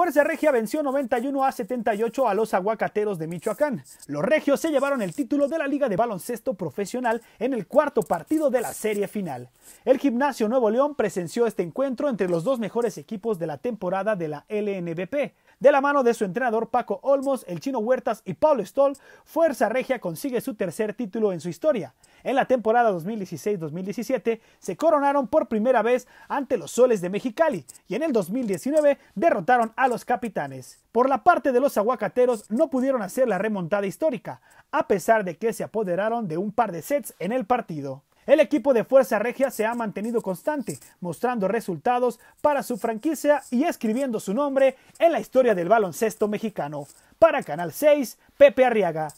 Fuerza Regia venció 91 a 78 a los Aguacateros de Michoacán. Los Regios se llevaron el título de la Liga de Baloncesto Profesional en el cuarto partido de la serie final. El Gimnasio Nuevo León presenció este encuentro entre los dos mejores equipos de la temporada de la LNBP. De la mano de su entrenador Paco Olmos, el chino Huertas y Pablo Stoll, Fuerza Regia consigue su tercer título en su historia. En la temporada 2016-2017 se coronaron por primera vez ante los Soles de Mexicali y en el 2019 derrotaron a los Capitanes. Por la parte de los aguacateros no pudieron hacer la remontada histórica, a pesar de que se apoderaron de un par de sets en el partido. El equipo de Fuerza Regia se ha mantenido constante, mostrando resultados para su franquicia y escribiendo su nombre en la historia del baloncesto mexicano. Para Canal 6, Pepe Arriaga.